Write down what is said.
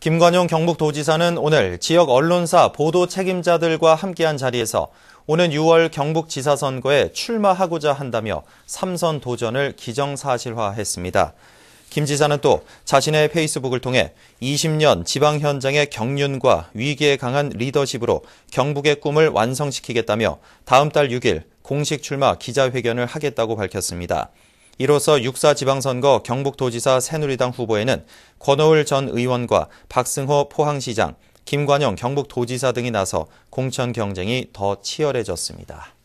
김관용 경북도지사는 오늘 지역 언론사 보도 책임자들과 함께한 자리에서 오는 6월 경북지사 선거에 출마하고자 한다며 삼선 도전을 기정사실화했습니다. 김 지사는 또 자신의 페이스북을 통해 20년 지방 현장의 경륜과 위기에 강한 리더십으로 경북의 꿈을 완성시키겠다며 다음 달 6일 공식 출마 기자회견을 하겠다고 밝혔습니다. 이로써 육사 지방선거 경북도지사 새누리당 후보에는 권오울 전 의원과 박승호 포항시장, 김관영 경북도지사 등이 나서 공천 경쟁이 더 치열해졌습니다.